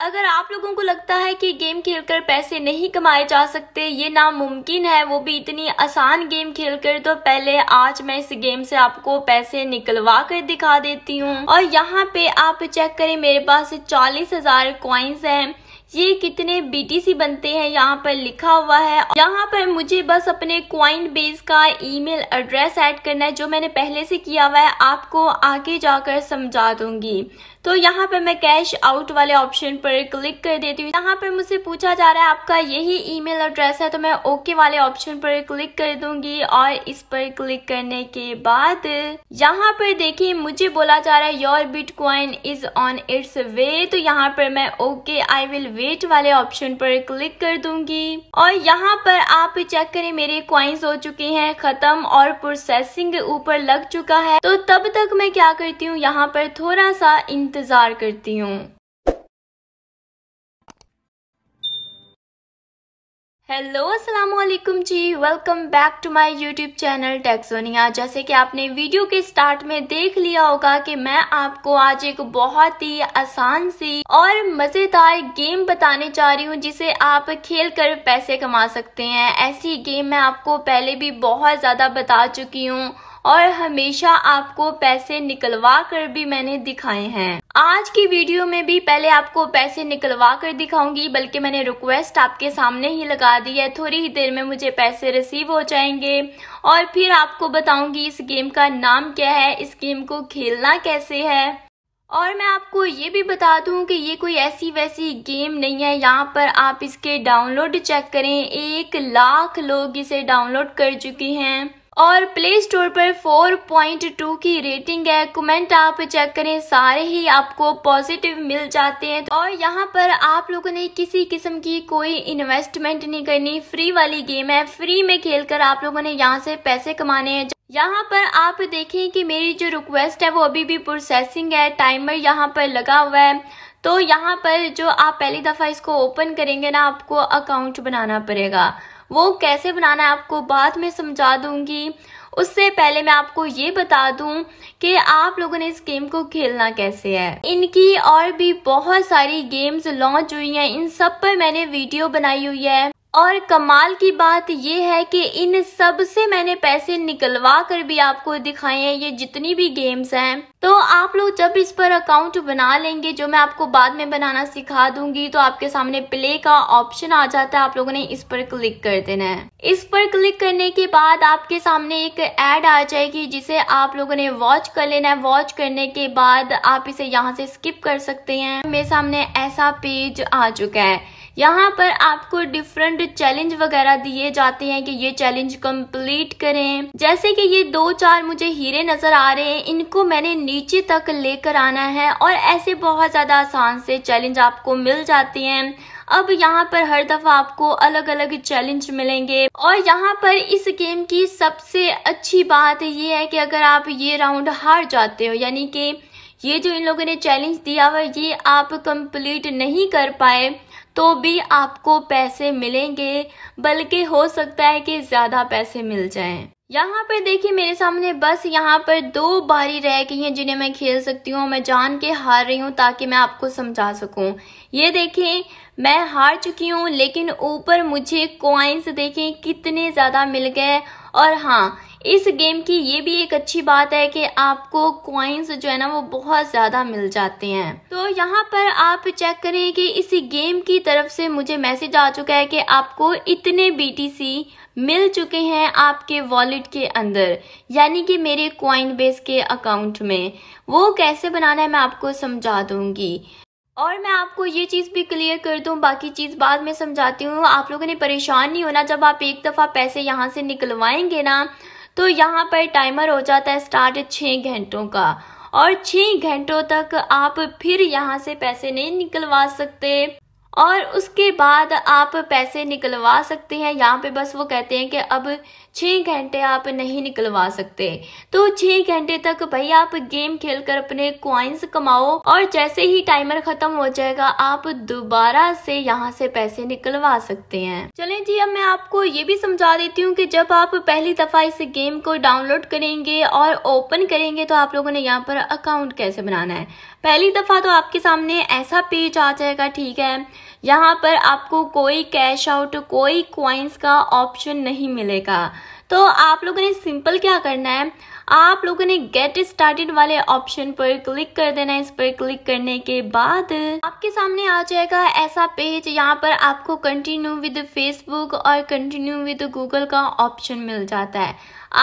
अगर आप लोगों को लगता है कि गेम खेलकर पैसे नहीं कमाए जा सकते ये नामुमकिन है वो भी इतनी आसान गेम खेलकर तो पहले आज मैं इस गेम से आपको पैसे निकलवा कर दिखा देती हूँ और यहाँ पे आप चेक करें मेरे पास चालीस हजार कॉइन्स हैं ये कितने बीटीसी बनते हैं यहाँ पर लिखा हुआ है यहाँ पर मुझे बस अपने क्वाइन बेस का ईमेल एड्रेस ऐड करना है जो मैंने पहले से किया हुआ है आपको आगे जाकर समझा दूंगी तो यहाँ पर मैं कैश आउट वाले ऑप्शन पर क्लिक कर देती हूँ यहाँ पर मुझसे पूछा जा रहा है आपका यही ईमेल एड्रेस है तो मैं ओके वाले ऑप्शन पर क्लिक कर दूंगी और इस पर क्लिक करने के बाद यहाँ पर देखिए मुझे बोला जा रहा है your coin is on its way तो यहाँ पर मैं ओके आई विल वेट वाले ऑप्शन पर क्लिक कर दूंगी और यहाँ पर आप चेक करें मेरे क्वाइंस हो चुके हैं खत्म और प्रोसेसिंग ऊपर लग चुका है तो तब तक मैं क्या करती हूँ यहाँ पर थोड़ा सा इंतजार करती हूँ हेलो अस्सलाम वालेकुम जी welcome back to my YouTube channel Texonia जैसे कि आपने वीडियो के स्टार्ट में देख लिया होगा कि मैं आपको आज एक बहुत ही आसान सी और मज़ेदार गेम बताने जा रही हूँ जिसे आप खेल कर पैसे कमा सकते हैं ऐसी गेम मैं आपको पहले भी बहुत ज़्यादा बता चुकी हूँ और हमेशा आपको पैसे निकलवा कर भी मैंने दिखाए हैं आज की वीडियो में भी पहले आपको पैसे निकलवा कर दिखाऊंगी बल्कि मैंने रिक्वेस्ट आपके सामने ही लगा दी है थोड़ी ही देर में मुझे पैसे रिसीव हो जाएंगे और फिर आपको बताऊंगी इस गेम का नाम क्या है इस गेम को खेलना कैसे है और मैं आपको ये भी बता दूं कि ये कोई ऐसी वैसी गेम नहीं है यहाँ पर आप इसके डाउनलोड चेक करें एक लाख लोग इसे डाउनलोड कर चुके हैं और प्ले स्टोर पर 4.2 की रेटिंग है कमेंट आप चेक करें सारे ही आपको पॉजिटिव मिल जाते हैं और यहाँ पर आप लोगों ने किसी किस्म की कोई इन्वेस्टमेंट नहीं करनी फ्री वाली गेम है फ्री में खेलकर आप लोगों ने यहाँ से पैसे कमाने हैं यहाँ पर आप देखें कि मेरी जो रिक्वेस्ट है वो अभी भी प्रोसेसिंग है टाइमर यहाँ पर लगा हुआ है तो यहाँ पर जो आप पहली दफ़ा इसको ओपन करेंगे ना आपको अकाउंट बनाना पड़ेगा वो कैसे बनाना है आपको बाद में समझा दूंगी उससे पहले मैं आपको ये बता दूं कि आप लोगों ने इस गेम को खेलना कैसे है इनकी और भी बहुत सारी गेम्स लॉन्च हुई हैं इन सब पर मैंने वीडियो बनाई हुई है और कमाल की बात यह है कि इन सब से मैंने पैसे निकलवा कर भी आपको दिखाए हैं ये जितनी भी गेम्स हैं तो आप लोग जब इस पर अकाउंट बना लेंगे जो मैं आपको बाद में बनाना सिखा दूंगी तो आपके सामने प्ले का ऑप्शन आ जाता है आप लोगों ने इस पर क्लिक कर देना है इस पर क्लिक करने के बाद आपके सामने एक एड आ जाएगी जिसे आप लोगों ने वॉच कर लेना है वॉच करने के बाद आप इसे यहाँ से स्किप कर सकते हैं मेरे सामने ऐसा पेज आ चुका है यहाँ पर आपको डिफरेंट चैलेंज वगैरह दिए जाते हैं कि ये चैलेंज कंप्लीट करें जैसे कि ये दो चार मुझे हीरे नजर आ रहे हैं इनको मैंने नीचे तक लेकर आना है और ऐसे बहुत ज्यादा आसान से चैलेंज आपको मिल जाते हैं अब यहाँ पर हर दफा आपको अलग अलग चैलेंज मिलेंगे और यहाँ पर इस गेम की सबसे अच्छी बात ये है कि अगर आप ये राउंड हार जाते हो यानी कि ये जो इन लोगों ने चैलेंज दिया हुआ ये आप कंप्लीट नहीं कर पाए तो भी आपको पैसे मिलेंगे बल्कि हो सकता है कि ज़्यादा पैसे मिल जाएं यहाँ पर देखिए मेरे सामने बस यहाँ पर दो बारी रह गई हैं जिन्हें मैं खेल सकती हूँ मैं जान के हार रही हूँ ताकि मैं आपको समझा सकूँ ये देखें मैं हार चुकी हूँ लेकिन ऊपर मुझे कॉइन्स देखें कितने ज़्यादा मिल गए और हाँ इस गेम की ये भी एक अच्छी बात है कि आपको क्वाइंस जो है ना वो बहुत ज़्यादा मिल जाते हैं तो यहाँ पर आप चेक करें कि इस गेम की तरफ से मुझे मैसेज आ चुका है कि आपको इतने बी मिल चुके हैं आपके वॉलेट के अंदर यानी कि मेरे क्वाइन बेस के अकाउंट में वो कैसे बनाना है मैं आपको समझा दूंगी और मैं आपको ये चीज़ भी क्लियर कर दूँ बाकी चीज़ बाद में समझाती हूँ आप लोगों ने परेशान नहीं होना जब आप एक दफ़ा पैसे यहाँ से निकलवाएंगे ना तो यहाँ पर टाइमर हो जाता है स्टार्ट छः घंटों का और छः घंटों तक आप फिर यहाँ से पैसे नहीं निकलवा सकते और उसके बाद आप पैसे निकलवा सकते हैं यहाँ पे बस वो कहते हैं कि अब छः घंटे आप नहीं निकलवा सकते तो छः घंटे तक भाई आप गेम खेलकर अपने क्वाइंस कमाओ और जैसे ही टाइमर खत्म हो जाएगा आप दोबारा से यहाँ से पैसे निकलवा सकते हैं चलें जी अब मैं आपको ये भी समझा देती हूँ कि जब आप पहली दफ़ा इस गेम को डाउनलोड करेंगे और ओपन करेंगे तो आप लोगों ने यहाँ पर अकाउंट कैसे बनाना है पहली दफ़ा तो आपके सामने ऐसा पेज आ जाएगा ठीक है यहाँ पर आपको कोई कैश आउट कोई क्वाइंस का ऑप्शन नहीं मिलेगा तो आप लोगों ने सिंपल क्या करना है आप लोगों ने गेट स्टार्टेड वाले ऑप्शन पर क्लिक कर देना है इस पर क्लिक करने के बाद आपके सामने आ जाएगा ऐसा पेज यहाँ पर आपको कंटिन्यू विद फेसबुक और कंटिन्यू विद गूगल का ऑप्शन मिल जाता है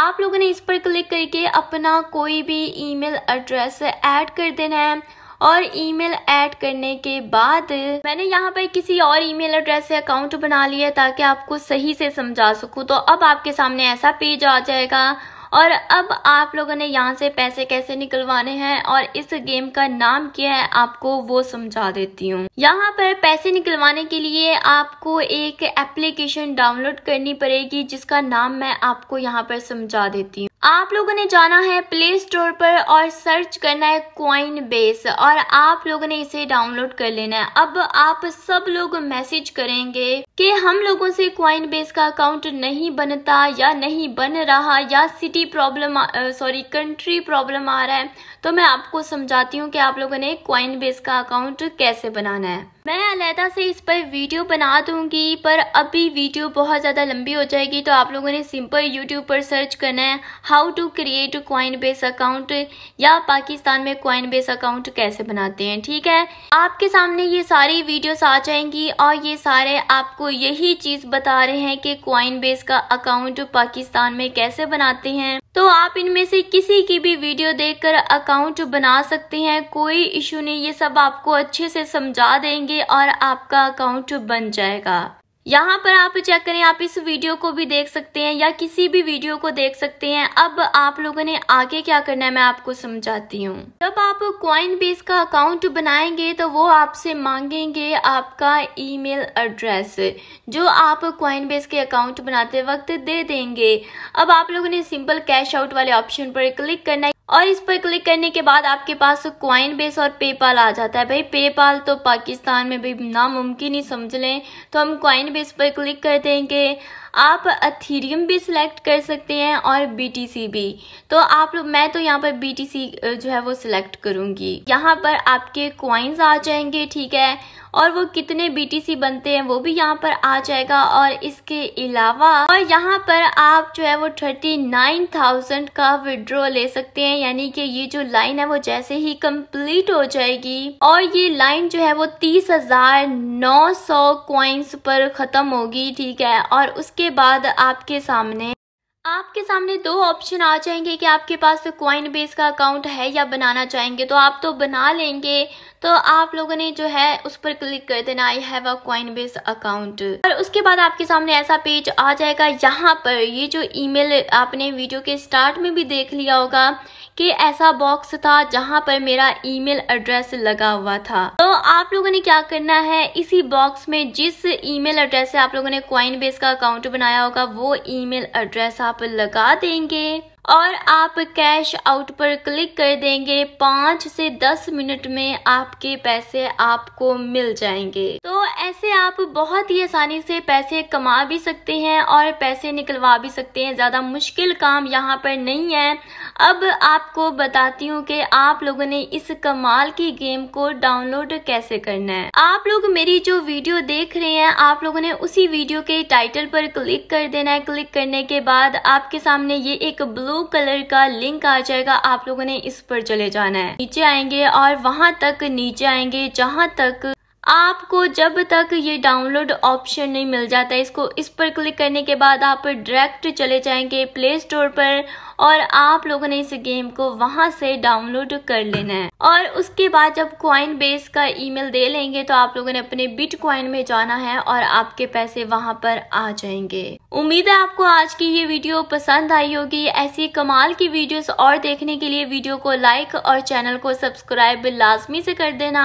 आप लोगों ने इस पर क्लिक करके अपना कोई भी ईमेल एड्रेस ऐड कर देना है और ईमेल ऐड करने के बाद मैंने यहाँ पर किसी और ईमेल एड्रेस से अकाउंट बना लिया ताकि आपको सही से समझा सकूँ तो अब आपके सामने ऐसा पेज आ जाएगा और अब आप लोगों ने यहाँ से पैसे कैसे निकलवाने हैं और इस गेम का नाम क्या है आपको वो समझा देती हूँ यहाँ पर पैसे निकलवाने के लिए आपको एक एप्लीकेशन डाउनलोड करनी पड़ेगी जिसका नाम मैं आपको यहाँ पर समझा देती हूँ आप लोगों ने जाना है प्ले स्टोर पर और सर्च करना है कॉइन बेस और आप लोगों ने इसे डाउनलोड कर लेना है अब आप सब लोग मैसेज करेंगे कि हम लोगों से कॉइन बेस का अकाउंट नहीं बनता या नहीं बन रहा या city problem sorry country problem आ रहा है तो मैं आपको समझाती हूँ कि आप लोगों ने कॉइन बेस का अकाउंट कैसे बनाना है मैं अलहदा से इस पर वीडियो बना दूंगी पर अभी वीडियो बहुत ज़्यादा लंबी हो जाएगी तो आप लोगों ने सिंपल यूट्यूब पर सर्च करना है how to create Coinbase account या पाकिस्तान में क्वाइन बेस अकाउंट कैसे बनाते हैं ठीक है आपके सामने ये सारी वीडियोस आ जाएंगी और ये सारे आपको यही चीज़ बता रहे हैं कि क्वाइन बेस का अकाउंट पाकिस्तान में कैसे बनाते हैं तो आप इनमें से किसी की भी वीडियो देखकर अकाउंट बना सकते हैं कोई इशू नहीं ये सब आपको अच्छे से समझा देंगे और आपका अकाउंट बन जाएगा यहाँ पर आप चेक करें आप इस वीडियो को भी देख सकते हैं या किसी भी वीडियो को देख सकते हैं अब आप लोगों ने आगे क्या करना है मैं आपको समझाती हूँ जब आप क्वाइन बेस का अकाउंट बनाएंगे तो वो आपसे मांगेंगे आपका ईमेल एड्रेस जो आप क्वाइन बेस के अकाउंट बनाते वक्त दे देंगे अब आप लोगों ने सिंपल कैश आउट वाले ऑप्शन पर क्लिक करना है और इस पर क्लिक करने के बाद आपके पास क्वाइन बेस और पेपाल आ जाता है भाई पेपाल तो पाकिस्तान में भी नामुमकिन ही समझ लें तो हम क्वाइन बेस पर क्लिक कर देंगे आप अथीरियम भी सिलेक्ट कर सकते हैं और बीटीसी भी तो आप लोग मैं तो यहाँ पर बीटीसी जो है वो सिलेक्ट करूँगी यहाँ पर आपके क्वाइंस आ जाएंगे ठीक है और वो कितने बीटीसी बनते हैं वो भी यहाँ पर आ जाएगा और इसके अलावा और यहाँ पर आप जो है वो थर्टी नाइन थाउजेंड का विड्रॉ ले सकते हैं यानी कि ये जो लाइन है वो जैसे ही कंप्लीट हो जाएगी और ये लाइन जो है वो तीस हजार नौ सौ पर खत्म होगी ठीक है और उसके इसके बाद आपके सामने आपके सामने दो ऑप्शन आ जाएंगे कि आपके पास कॉइन बेस का अकाउंट है या बनाना चाहेंगे तो आप तो बना लेंगे तो आप लोगों ने जो है उस पर क्लिक कर देना I have a Coinbase account और उसके बाद आपके सामने ऐसा पेज आ जाएगा यहाँ पर ये जो ईमेल आपने वीडियो के स्टार्ट में भी देख लिया होगा कि ऐसा बॉक्स था जहाँ पर मेरा ईमेल एड्रेस लगा हुआ था तो आप लोगों ने क्या करना है इसी बॉक्स में जिस ईमेल एड्रेस से आप लोगों ने कॉइन बेस का अकाउंट बनाया होगा वो ईमेल एड्रेस आप लगा देंगे और आप कैश आउट पर क्लिक कर देंगे पाँच से दस मिनट में आपके पैसे आपको मिल जाएंगे तो ऐसे आप बहुत ही आसानी से पैसे कमा भी सकते हैं और पैसे निकलवा भी सकते हैं ज़्यादा मुश्किल काम यहाँ पर नहीं है अब आपको बताती हूँ कि आप लोगों ने इस कमाल की गेम को डाउनलोड कैसे करना है आप लोग मेरी जो वीडियो देख रहे हैं आप लोगों ने उसी वीडियो के टाइटल पर क्लिक कर देना है क्लिक करने के बाद आपके सामने ये एक ब्लू कलर का लिंक आ जाएगा आप लोगों ने इस पर चले जाना है नीचे आएंगे और वहां तक नीचे आएंगे जहां तक आपको जब तक ये डाउनलोड ऑप्शन नहीं मिल जाता इसको इस पर क्लिक करने के बाद आप डायरेक्ट चले जाएंगे प्ले स्टोर पर और आप लोगों ने इस गेम को वहां से डाउनलोड कर लेना है और उसके बाद जब क्वाइन बेस का ईमेल दे लेंगे तो आप लोगों ने अपने बिट क्वाइन में जाना है और आपके पैसे वहां पर आ जाएंगे उम्मीद है आपको आज की ये वीडियो पसंद आई होगी ऐसी कमाल की वीडियोस और देखने के लिए वीडियो को लाइक और चैनल को सब्सक्राइब लाजमी से कर देना